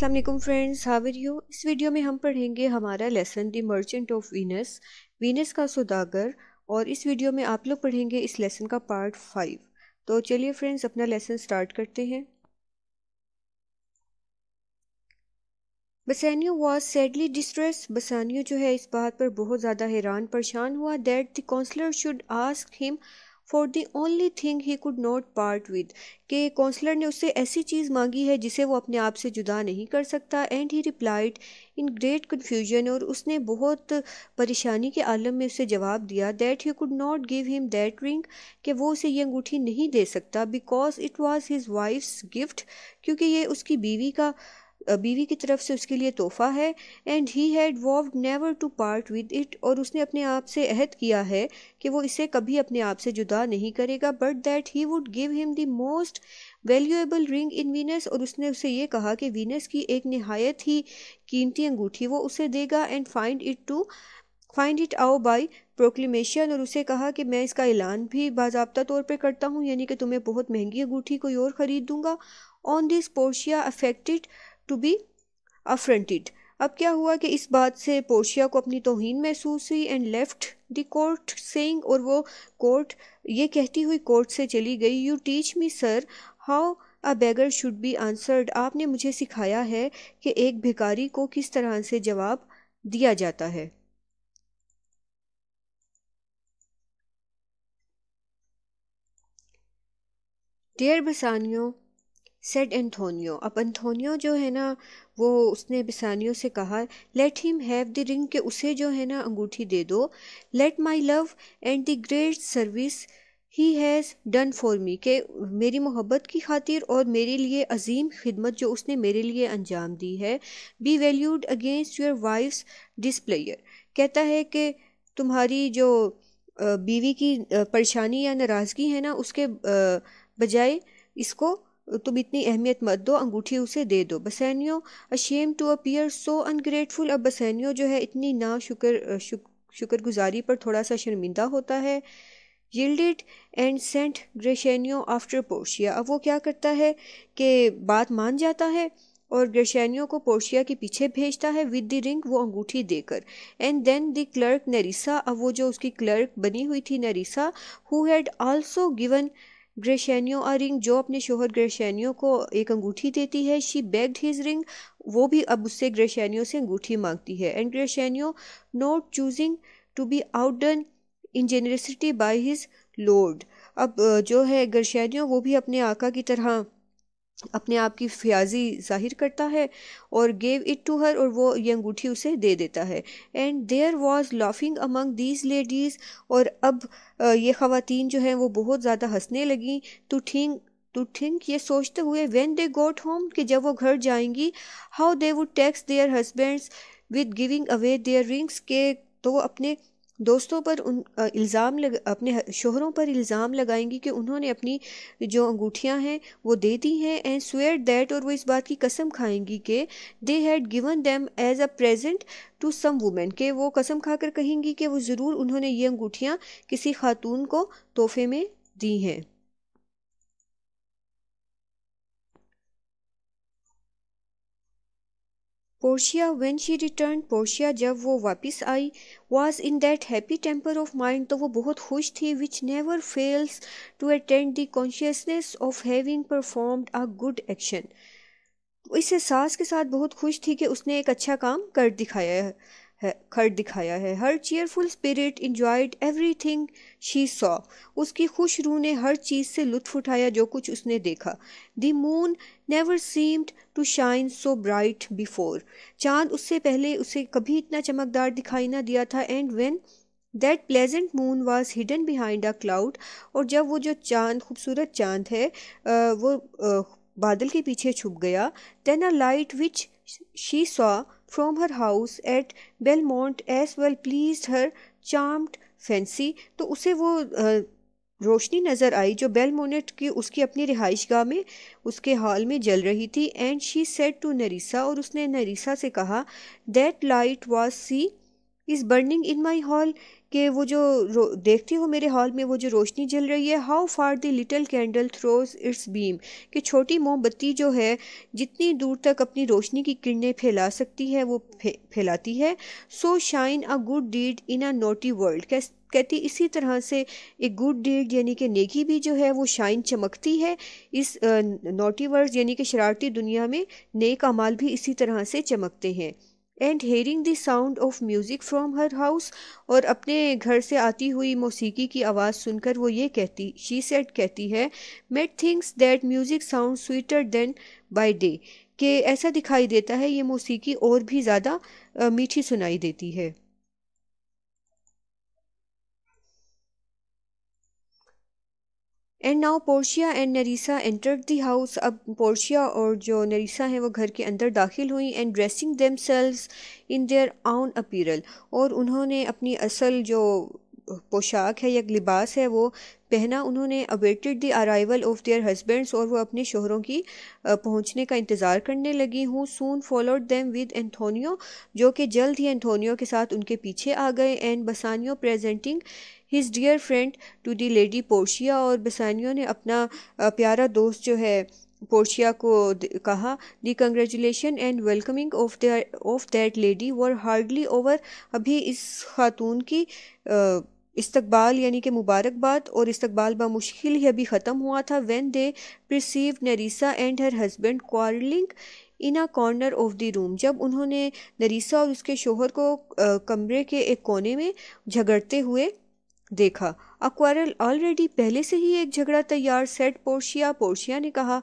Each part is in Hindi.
अस्सलाम वालेकुम फ्रेंड्स हाविर यू इस वीडियो में हम पढ़ेंगे हमारा lesson the merchant of Venice Venice का सौदागर और इस वीडियो में आप लोग पढ़ेंगे इस लेसन का पार्ट फाइव तो चलिए फ्रेंड्स अपना लेसन स्टार्ट करते हैं Bassanio was sadly distress Bassanio जो है इस बात पर बहुत ज़्यादा हैरान परेशान हुआ that the counsellor should ask him for the only thing he could not part with के काउंसलर ने उससे ऐसी चीज़ मांगी है जिसे वो अपने आप से जुदा नहीं कर सकता and he replied in great confusion और उसने बहुत परेशानी के आलम में उसे जवाब दिया that he could not give him that ring कि वो उसे ये अंगूठी नहीं दे सकता because it was his wife's gift क्योंकि ये उसकी बीवी का बीवी की तरफ से उसके लिए तोहफ़ा है and he had vow never to part with it और उसने अपने आप से अहद किया है कि वो इसे कभी अपने आप से जुदा नहीं करेगा but that he would give him the most valuable ring in Venice और उसने उसे ये कहा कि वीनस की एक नहायत ही कीमती अंगूठी वो उसे देगा and find it to find it out by proclamation और उसे कहा कि मैं इसका ऐलान भी बाबा तौर पर करता हूँ यानी कि तुम्हें बहुत महंगी अंगूठी कोई और ख़रीद दूँगा on this Portia affected to be affronted अब क्या हुआ कि इस बात से पोर्शिया को अपनी तोहन महसूस हुई and left the court saying और वो कोर्ट ये कहती हुई कोर्ट से चली गई you teach me sir how a beggar should be answered आपने मुझे सिखाया है कि एक भिकारी को किस तरह से जवाब दिया जाता है डियर बसानियों सेड एंथोनियो अब एंथोनियो जो है ना वो उसने बिसानियो से कहा let him have the ring के उसे जो है ना अंगूठी दे दो let my love and the great service he has done for me के मेरी मोहब्बत की खातिर और मेरे लिए अजीम खिदमत जो उसने मेरे लिए अंजाम दी है be valued against your wife's displeasure कहता है कि तुम्हारी जो बीवी की परेशानी या नाराज़गी है ना उसके बजाय इसको तुम इतनी अहमियत मत दो अंगूठी उसे दे दो Bassanio ashamed to appear so ungrateful अब बसैनियो जो है इतनी ना शुक्र शुक्र शुक्रगुजारी पर थोड़ा सा शर्मिंदा होता है yielded and sent Gratiano after Portia अब वो क्या करता है कि बात मान जाता है और ग्रेशनियो को पोर्शिया के पीछे भेजता है विद द रिंग वो अंगूठी देकर and then the clerk Nerissa अब वो जो उसकी क्लर्क बनी हुई थी Nerissa who had also given Gratiano a ring जो अपने शोहर ग्रेशेनियो को एक अंगूठी देती है शी बेग्ड हिज रिंग वो भी अब उससे ग्रेशेनियो से अंगूठी मांगती है and Gratiano not choosing to be outdone in generosity by his lord अब जो है ग्रेशेनियो वो भी अपने आका की तरह अपने आप की फयाजी जाहिर करता है और गेव इट टू हर और वो ये अंगूठी उसे दे देता है and there was laughing among these ladies और अब ये खातन जो हैं वो बहुत ज़्यादा हंसने लगीं टू थिंक टू थिंक ये सोचते हुए वेन दे गोट होम कि जब वो घर जाएंगी how they would tax their husbands with giving away their rings के तो वो अपने दोस्तों पर उन इल्ज़ाम लग अपने शोहरों पर इल्ज़ाम लगाएंगी कि उन्होंने अपनी जो अंगूठियाँ हैं वो दे दी हैं एंड स्वेयर दैट और वो इस बात की कसम खाएंगी कि they had given them as a present to some women के वो कसम खाकर कहेंगी कि वो ज़रूर उन्होंने ये अंगूठियाँ किसी खातून को तोहफे में दी हैं Portia when she return Portia जब वो वापस आई was in that happy temper of mind तो वो बहुत खुश थी which never fails to attend the consciousness of having performed a good action इस एहसास के साथ बहुत खुश थी कि उसने एक अच्छा काम कर दिखाया है खड़ दिखाया है her cheerful spirit enjoyed thing she saw उसकी खुश रू ने हर चीज़ से लुत्फ उठाया जो कुछ उसने देखा the moon never seemed to shine so bright before चांद उससे पहले उसे कभी इतना चमकदार दिखाई ना दिया था and when that pleasant moon was hidden behind a cloud और जब वो जो चांद खूबसूरत चांद है वो बादल के पीछे छुप गया then a light which she saw from her house at Belmont as well pleased her charmed fancy तो उसे वो रोशनी नज़र आई जो बेलमोनेट की उसकी अपनी रिहाइश गाह में उसके हॉल में जल रही थी and she said to Nerissa और उसने नरीसा से कहा that light was see is burning in my hall कि वो जो देखती हूँ मेरे हॉल में वो जो रोशनी जल रही है how far the little candle throws its beam कि छोटी मोमबत्ती जो है जितनी दूर तक अपनी रोशनी की किरणें फैला सकती है वो फे, फैलाती है so shine a good deed in a naughty world कहती इसी तरह से एक गुड डीड यानी कि नेकी भी जो है वो शाइन चमकती है इस नोटी वर्ल्ड यानी कि शरारती दुनिया में नेक अमाल भी इसी तरह से चमकते हैं and hearing the sound of music from her house और अपने घर से आती हुई मौसीकी की आवाज़ सुनकर वो ये कहती शी सेट कहती है methinks that music sound sweeter than by day कि ऐसा दिखाई देता है ये मौसीकी और भी ज़्यादा मीठी सुनाई देती है and now Portia and Nerissa enter the house अब पोर्शिया और जो नरीसा हैं वो घर के अंदर दाखिल हुई and dressing themselves in their own apparel और उन्होंने अपनी असल जो पोशाक है या लिबास है वो पहना उन्होंने awaited the arrival of their husbands और वो अपने शोहरों की पहुंचने का इंतज़ार करने लगी who soon followed them with Antonio जो कि जल्द ही एंथोनियो के साथ उनके पीछे आ गए and Bassanio presenting his dear friend to the lady Portia और बसानियो ने अपना प्यारा दोस्त जो है पोर्शिया को कहा the congratulation and welcoming of their of that lady were hardly over अभी इस खातून की आ, इस्तकबाल यानी कि मुबारकबाद और इस्तकबाल मुश्किल ही अभी ख़त्म हुआ था when they perceive Nerissa and her husband quarrelling in a corner of the room जब उन्होंने नरीसा और उसके शोहर को कमरे के एक कोने में झगड़ते हुए देखा अक्वारल ऑलरेडी पहले से ही एक झगड़ा तैयार सेट पोर्शिया पोर्शिया ने कहा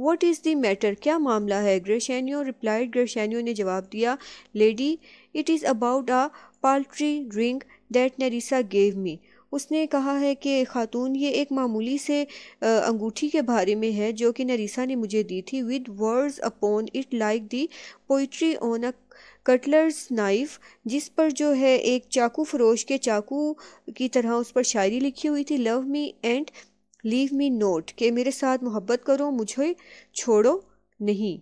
वट इज़ दी मैटर क्या मामला है ग्रेशैनियो रिप्लाइड ग्रेशैनियो ने जवाब दिया lady it is about a paltry drink that Nerissa gave me उसने कहा है कि ख़ातून ये एक मामूली से अंगूठी के बारे में है जो कि नरीसा ने मुझे दी थी with words upon it like the poetry on a cutler's knife जिस पर जो है एक चाकू फरोश के चाकू की तरह उस पर शायरी लिखी हुई थी love me and leave me not कि मेरे साथ मोहब्बत करो मुझे छोड़ो नहीं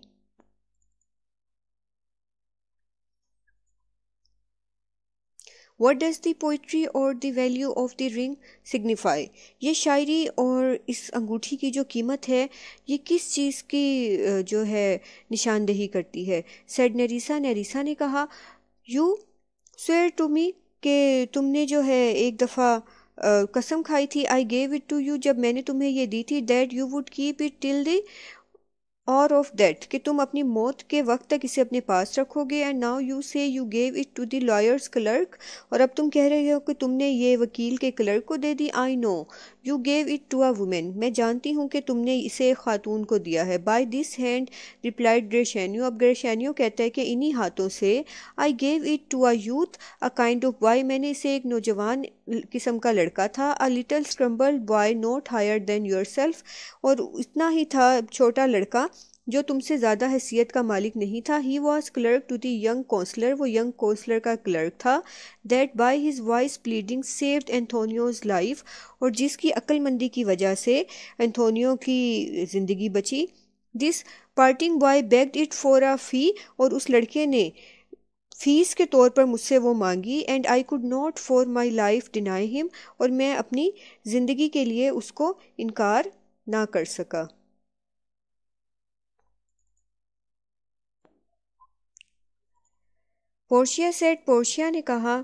what does the poetry or the value of the ring signify ये शायरी और इस अंगूठी की जो कीमत है ये किस चीज़ की जो है निशानदेही करती है सेड नरीसा नरीसा ने कहा यू स्वेयर टू मी के तुमने जो है एक दफ़ा कसम खाई थी I gave it to you जब मैंने तुम्हें ये दी थी that you would keep it till the hour of death कि तुम अपनी मौत के वक्त तक इसे अपने पास रखोगे and now you say you gave it to the lawyer's clerk और अब तुम कह रहे हो कि तुमने ये वकील के क्लर्क को दे दी I know you gave it to a woman मैं जानती हूँ कि तुमने इसे खातून को दिया है by this hand replied Gratiano अब ग्रेशैनियो कहता है कि इन्हीं हाथों से I gave it to a youth a kind of why मैंने इसे एक नौजवान किस्म का लड़का था a little scramble boy not higher than yourself और इतना ही था छोटा लड़का जो तुमसे ज़्यादा हैसियत का मालिक नहीं था he was clerk to the young counsellor वो यंग कौंसलर का क्लर्क था that by his wise pleading saved Antonio's life और जिसकी अक्लमंदी की वजह से एंथोनियो की ज़िंदगी बची this parting boy begged it for a fee और उस लड़के ने फ़ीस के तौर पर मुझसे वो मांगी and I could not for my life deny him और मैं अपनी ज़िंदगी के लिए उसको इनकार ना कर सका पोर्शिया सेट पोर्शिया ने कहा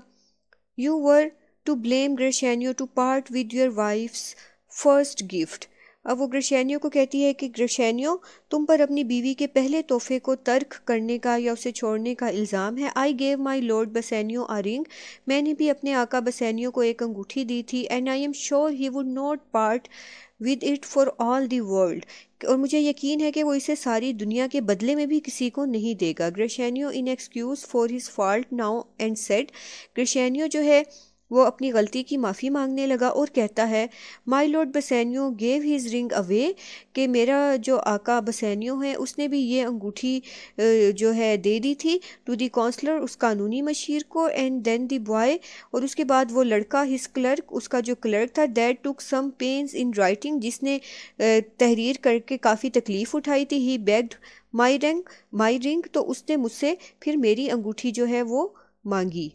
you were to blame Gratiano to part with your wife's first gift अब वो ग्रशैनियों को कहती है कि ग्रशैनियों तुम पर अपनी बीवी के पहले तोहफे को तर्क करने का या उसे छोड़ने का इल्ज़ाम है I gave my lord Bassanio a ring मैंने भी अपने आका बसैनियो को एक अंगूठी दी थी and I am sure he would not part with it for all the world और मुझे यकीन है कि वो इसे सारी दुनिया के बदले में भी किसी को नहीं देगा Gratiano in excuse for his fault now and said Gratiano जो है वो अपनी गलती की माफ़ी मांगने लगा और कहता है my lord Bassanio gave his ring away कि मेरा जो आका बसैनियो है उसने भी ये अंगूठी जो है दे दी थी टू दी काउंसलर उस कानूनी मशीर को एंड देन दी बॉय और उसके बाद वो लड़का हिज क्लर्क उसका जो क्लर्क था that took some pains in writing जिसने तहरीर करके काफ़ी तकलीफ़ उठाई थी he begged my ring my ring तो उसने मुझसे फिर मेरी अंगूठी जो है वो मांगी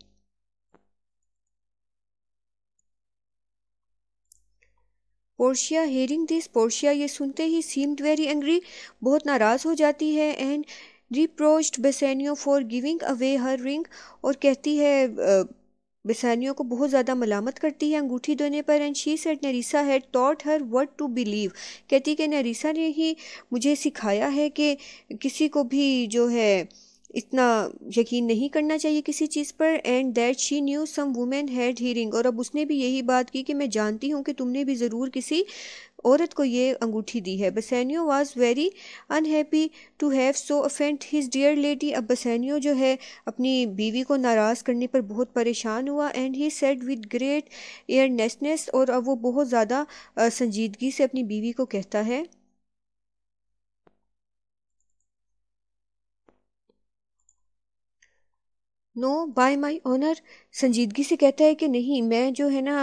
पोर्शिया हेयरिंग दिस पोर्शिया ये सुनते ही सीम्ड वेरी एंग्री बहुत नाराज़ हो जाती है and reproached Bassanio for giving away her ring और कहती है बेसैनियो को बहुत ज़्यादा मलामत करती है अंगूठी देने पर and she said Nerissa had taught her what to believe कहती कि नरीसा ने ही मुझे सिखाया है कि किसी को भी जो है इतना यकीन नहीं करना चाहिए किसी चीज़ पर and that she knew some woman had hearing और अब उसने भी यही बात की कि मैं जानती हूँ कि तुमने भी ज़रूर किसी औरत को ये अंगूठी दी है Bassanio was very unhappy to have so offend his dear lady अब बसैनियो जो है अपनी बीवी को नाराज़ करने पर बहुत परेशान हुआ and he said with great earnestness और अब वो बहुत ज़्यादा संजीदगी से अपनी बीवी को कहता है No, by my honor! संजीदगी से कहता है कि नहीं मैं जो है ना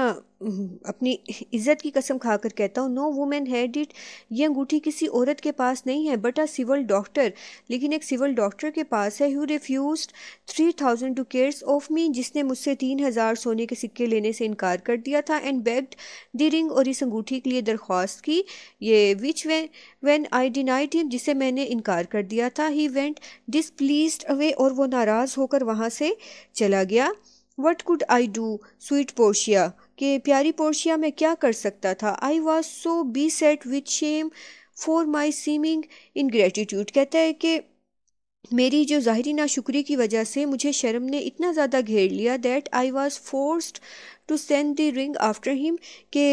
अपनी इज़्ज़त की कसम खाकर कहता हूँ नो वुमेन हैड इट ये अंगूठी किसी औरत के पास नहीं है बट अ सिविल डॉक्टर लेकिन एक सिविल डॉक्टर के पास है who refuse three thousand ducats of me जिसने मुझसे तीन हज़ार सोने के सिक्के लेने से इनकार कर दिया था एंड बेग्ड द रिंग और इस अंगूठी के लिए दरख्वास्त की ये which way when I denied him जिसे मैंने इनकार कर दिया था ही वेंट डिसप्लीज अवे और वो नाराज़ होकर वहाँ से चला गया what could I do sweet Portia के प्यारी पोर्शिया मैं क्या कर सकता था I was so beset with shame for my seeming ingratitude कहता है कि मेरी जो ज़ाहरी ना शुक्री की वजह से मुझे शर्म ने इतना ज़्यादा घेर लिया that I was forced to send the ring after him के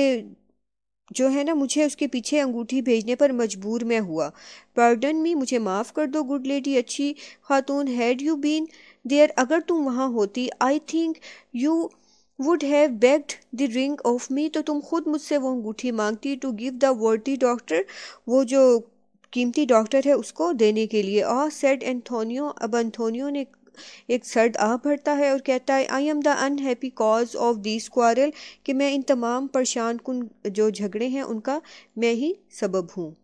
जो है ना मुझे उसके पीछे अंगूठी भेजने पर मजबूर मैं हुआ पर्डन मी मुझे माफ़ कर दो गुड लेडी अच्छी खातून हैड यू बीन देयर अगर तुम वहाँ होती I think you would have begged the ring of me तो तुम खुद मुझसे वो अंगूठी मांगती to give the worthy doctor वो जो कीमती डॉक्टर है उसको देने के लिए और सेड एंथोनियो अब एंथोनियो ने एक सर्द आह भरता है और कहता है I am the unhappy cause of this quarrel कि मैं इन तमाम परेशान कुन जो झगड़े हैं उनका मैं ही सबब हूँ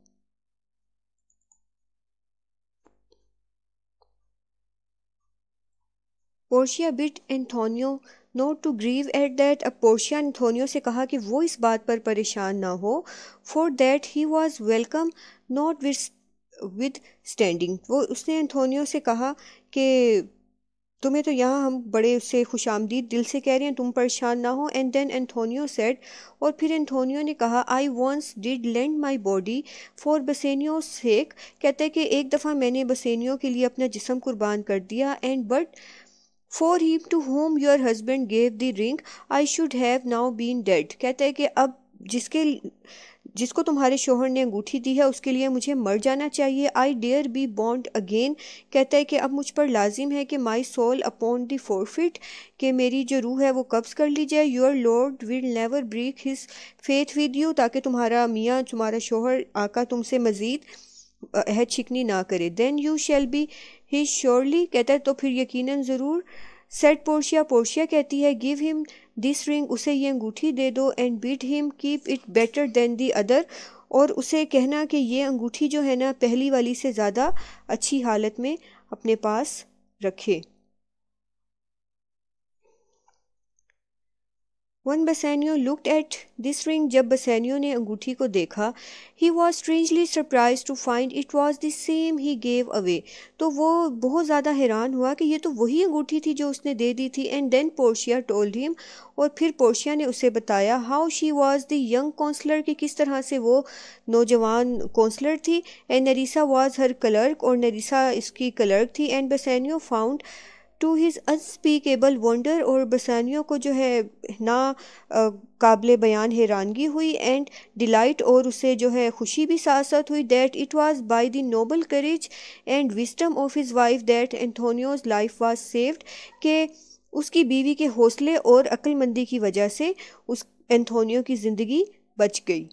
Portia bid Antonio not to grieve at that अब पोर्शिया एंथोनियो से कहा कि वो इस बात पर परेशान ना हो for that he was welcome notwithstanding वो उसने एंथोनियो से कहा कि तुम्हें तो यहाँ हम बड़े से खुश आमदीद दिल से कह रहे हैं तुम परेशान ना हो एंड देन एंथोनियो सेड और फिर एंथोनियो ने कहा I once did lend my body for Bassanio sake कहते हैं कि एक दफ़ा मैंने बसेनियो के लिए अपना जिसम कुर्बान कर दिया and but for him to whom your husband gave the ring I should have now been dead कहते हैं कि अब जिसके जिसको तुम्हारे शोहर ने अंगूठी दी है उसके लिए मुझे मर जाना चाहिए I dare be bound again कहता है कि अब मुझ पर लाजिम है कि my soul upon the forfeit कि मेरी जो रूह है वो कब्ज़ कर ली जाए your lord will never break his faith with you ताकि तुम्हारा मियाँ तुम्हारा शोहर आका तुमसे मज़ीद अहद छिकनी ना करे then you shall be he surely कहता है तो फिर यकीनन ज़रूर सेट पोर्शिया पोर्शिया कहती है गिव हिम दिस रिंग उसे ये अंगूठी दे दो and bid him keep it better than the other और उसे कहना कि ये अंगूठी जो है ना पहली वाली से ज़्यादा अच्छी हालत में अपने पास रखे when Bassanio looked at this ring जब बसैनियो ने अंगूठी को देखा he was strangely surprise to find it was the same he gave away तो वो बहुत ज़्यादा हैरान हुआ कि ये तो वही अंगूठी थी जो उसने दे दी थी and then Portia told him और फिर पोर्शिया ने उसे बताया how she was the young counsellor कि किस तरह से वो नौजवान कौंसलर थी and Nerissa was her clerk और नरीसा इसकी क्लर्क थी and Bassanio found to his unspeakable wonder और बसानियों को जो है ना काबिल बयान हैरानगी हुई एंड डिलाइट और उसे जो है खुशी भी साथ साथ हुई that it was by the noble courage and wisdom of his wife that Antonio's life was saved के उसकी बीवी के हौसले और अक्लमंदी की वजह से उस एंथोनियो की ज़िंदगी बच गई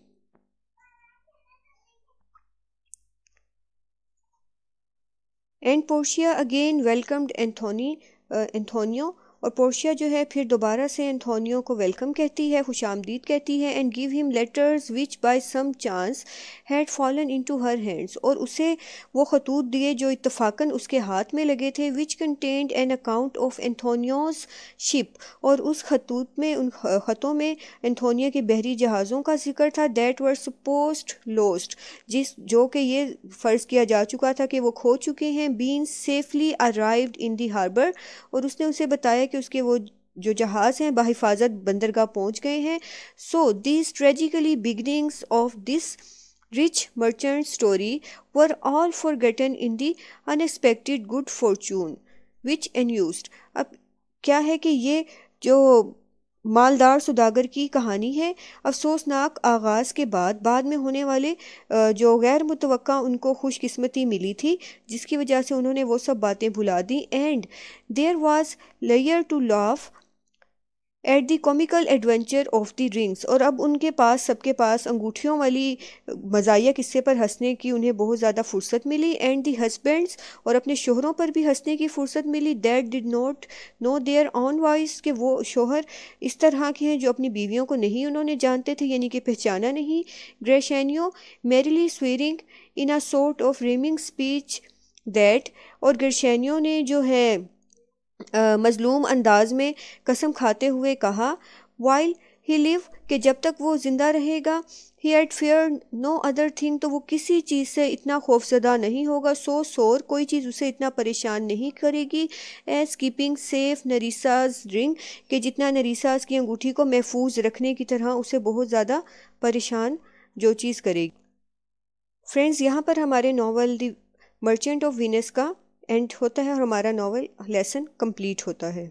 and Portia again welcomed Anthony, uh, Antonio और पोर्शिया जो है फिर दोबारा से एंथोनियो को वेलकम कहती है खुश आमदीद कहती है and give him letters which by some chance had fallen into her hands और उसे वो खतूत दिए जो इतफाक़न उसके हाथ में लगे थे which content an account of Antonio's ship और उस खतूत में उन ख़तों में एंथोनियो के बहरी जहाज़ों का जिक्र था दैट वर सपोस्ट लोस्ट जिस जो कि ये फ़र्ज़ किया जा चुका था कि वो खो चुके हैं been safely arrived in the harbour और उसने उसे बताया कि उसके वो जो जहाज़ हैं बहिफाजत बंदरगाह पहुंच गए हैं so the strategically beginnings of this rich merchant story were all forgotten in the unexpected good fortune which an अब क्या है कि ये जो मालदार सुदागर की कहानी है अफसोसनाक आगाज़ के बाद बाद में होने वाले जो गैर मुतव उनको खुशकस्मती मिली थी जिसकी वजह से उन्होंने वो सब बातें भुला दी एंड देयर वाज लेयर to laugh at the comical adventure of the rings और अब उनके पास सबके पास अंगूठियों वाली मजाया किस्से पर हंसने की उन्हें बहुत ज़्यादा फुर्सत मिली एंड दी हस्बेंड्स और अपने शोहरों पर भी हंसने की फुर्सत मिली that did not know their own wives के वो शोहर इस तरह के हैं जो अपनी बीवियों को नहीं उन्होंने जानते थे यानी कि पहचाना नहीं Gratiano merrily swearing in a sort of rambling speech that और ग्रेशनियो ने जो है मज़लूम अंदाज में कसम खाते हुए कहा वाइल ही लिव कि जब तक वो ज़िंदा रहेगा ही at fair no other thing तो वो किसी चीज़ से इतना खौफजदा नहीं होगा सो सोर कोई चीज़ उसे इतना परेशान नहीं करेगी as keeping safe Nerissa's drink के जितना नरीसाज की अंगूठी को महफूज रखने की तरह उसे बहुत ज़्यादा परेशान जो चीज़ करेगी फ्रेंड्स यहाँ पर हमारे novel the merchant of Venice का एंड होता है और हमारा नावल लेसन कंप्लीट होता है